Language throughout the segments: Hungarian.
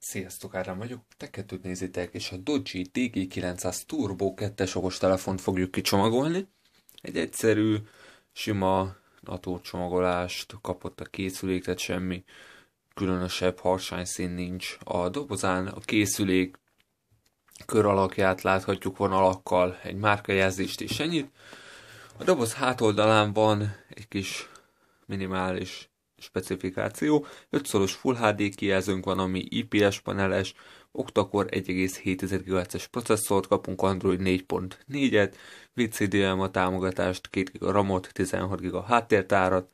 Sziasztok, Ádám vagyok, kettőt nézitek, és a Dodge DG900 Turbo 2-es okostelefont fogjuk kicsomagolni. Egy egyszerű, sima csomagolást kapott a készülék, tehát semmi különösebb harsányszín nincs a dobozán. A készülék kör alakját láthatjuk vonalakkal, egy márkajelzést és ennyit. A doboz hátoldalán van egy kis minimális specifikáció, 5-szoros Full HD kijelzőnk van, ami IPS paneles, Octa-Core 1,7 GHz-es processzort kapunk, Android 4.4-et, a támogatást, 2 GB RAM-ot, 16 GB háttértárat,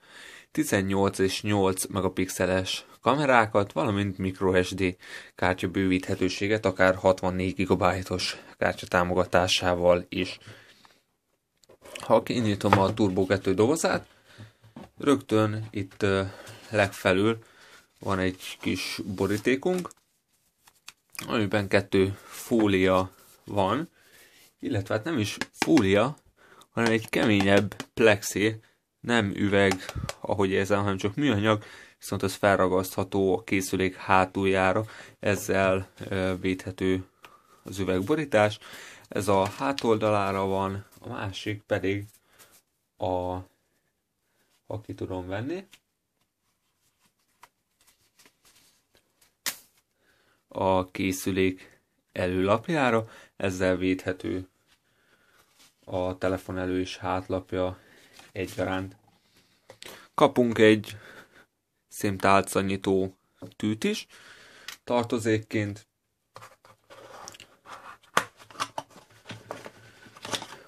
18 és 8 megapixeles kamerákat, valamint microSD kártya bővíthetőséget, akár 64 GB-os kártya támogatásával is. Ha kinyitom a Turbo 2 dobozát, Rögtön itt legfelül van egy kis borítékunk, amiben kettő fólia van, illetve hát nem is fólia, hanem egy keményebb plexi, nem üveg, ahogy érzem, hanem csak műanyag, viszont ez felragasztható a készülék hátuljára, ezzel védhető az üvegborítás. Ez a hátoldalára van, a másik pedig a ha ki tudom venni. A készülék előlapjára, ezzel védhető a telefon elő és hátlapja egyaránt. Kapunk egy szémtálcanyitó tűt is, tartozékként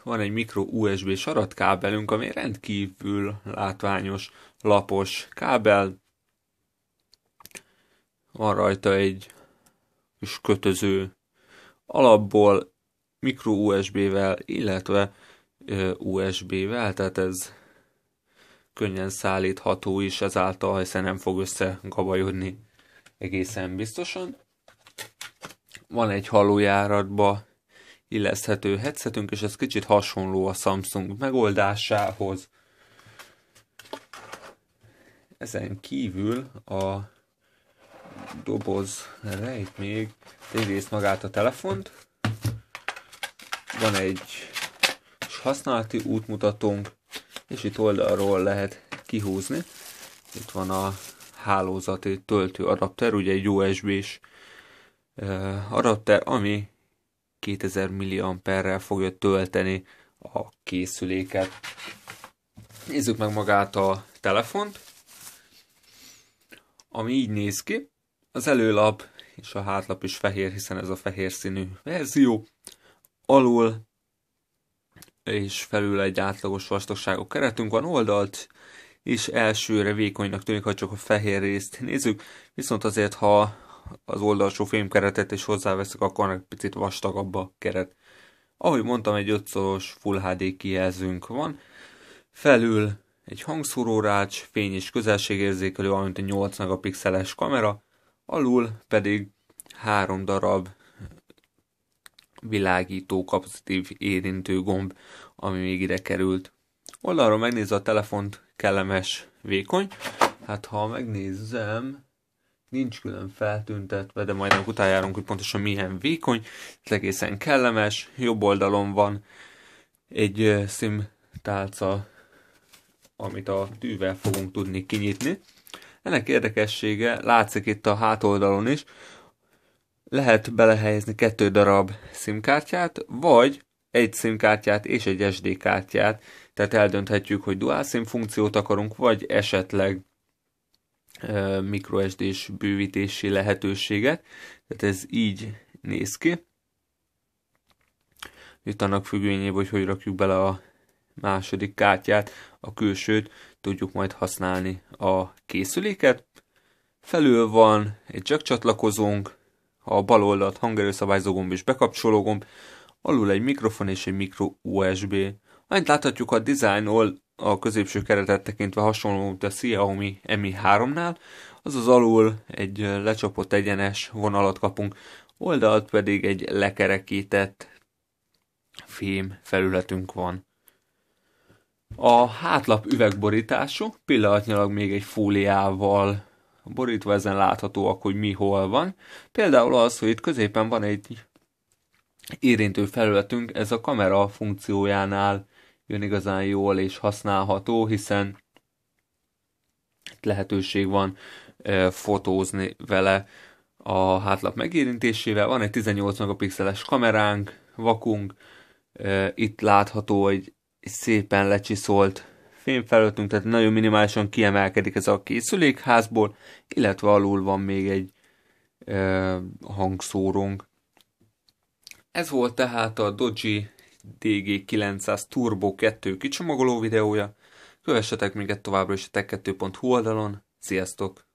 van egy mikro USB sarat kábelünk, ami rendkívül látványos, lapos kábel. Van rajta egy kis kötöző alapból, mikro USB-vel, illetve USB-vel, tehát ez könnyen szállítható is ezáltal, hiszen nem fog összegabajodni egészen biztosan. Van egy halójáratba illeszthető headsetünk, és ez kicsit hasonló a Samsung megoldásához. Ezen kívül a doboz rejt még egyrészt magát a telefont, van egy használati útmutatónk, és itt oldalról lehet kihúzni. Itt van a hálózati töltő adapter, ugye egy USB-s adapter, ami 2000 milliamperrel fogja tölteni a készüléket. Nézzük meg magát a telefont, ami így néz ki. Az előlap és a hátlap is fehér, hiszen ez a fehér színű verzió. Alul és felül egy átlagos vastagságú keretünk van oldalt, és elsőre vékonynak tűnik, ha csak a fehér részt nézzük, viszont azért, ha az oldalsó fémkeretet és hozzáveszek, akkor egy picit vastagabb a keret. Ahogy mondtam, egy 5-szoros Full HD kijelzőnk van, felül egy hangszórórács, fény és közelségérzékelő, valamint egy 8 megapixeles kamera, alul pedig három darab világító kapacitív érintő gomb, ami még ide került. Oldalról megnézze a telefont, kellemes, vékony. Hát ha megnézem, nincs külön feltüntetve, de majd utána járunk, hogy pontosan milyen vékony, ez egészen kellemes, jobb oldalon van egy SIM tálca, amit a tűvel fogunk tudni kinyitni. Ennek érdekessége látszik itt a hátoldalon is, lehet belehelyezni kettő darab kártyát, vagy egy kártyát és egy SD kártyát, tehát eldönthetjük, hogy dual SIM funkciót akarunk, vagy esetleg microSD-s bővítési lehetőséget, tehát ez így néz ki. Itt annak függvényében, hogy hogy rakjuk bele a második kártyát, a külsőt, tudjuk majd használni a készüléket. Felül van egy jack csatlakozónk, a bal oldalt hangerőszabályzó gomb és bekapcsoló gomb, alul egy mikrofon és egy mikro USB. Amint láthatjuk a design a középső keretet tekintve hasonló, mint a Xiaomi Mi 3-nál, azaz alul egy lecsapott egyenes vonalat kapunk, oldalt pedig egy lekerekített fém felületünk van. A hátlap üvegborítású, pillanatnyilag még egy fóliával borítva ezen láthatóak, hogy mi hol van. Például az, hogy itt középen van egy érintő felületünk, ez a kamera funkciójánál jön igazán jól és használható, hiszen lehetőség van fotózni vele a hátlap megérintésével. Van egy 18 megapixeles kameránk, vakunk, itt látható hogy szépen lecsiszolt fém felőttünk, tehát nagyon minimálisan kiemelkedik ez a készülékházból, illetve alul van még egy hangszórunk. Ez volt tehát a Doji DG900 Turbo 2 kicsomagoló videója. Kövessetek minket továbbra is a tech2.hu oldalon. Sziasztok!